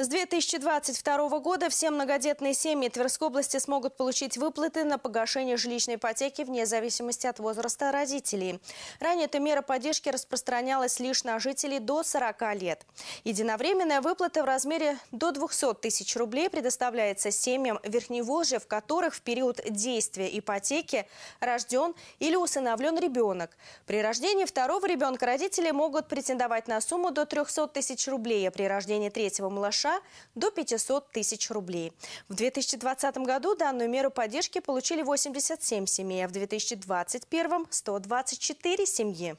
С 2022 года все многодетные семьи Тверской области смогут получить выплаты на погашение жилищной ипотеки вне зависимости от возраста родителей. Ранее эта мера поддержки распространялась лишь на жителей до 40 лет. Единовременная выплата в размере до 200 тысяч рублей предоставляется семьям Верхневолжья, в которых в период действия ипотеки рожден или усыновлен ребенок. При рождении второго ребенка родители могут претендовать на сумму до 300 тысяч рублей, а при рождении третьего малыша США до 500 тысяч рублей. В 2020 году данную меру поддержки получили 87 семей, а в 2021 – 124 семьи.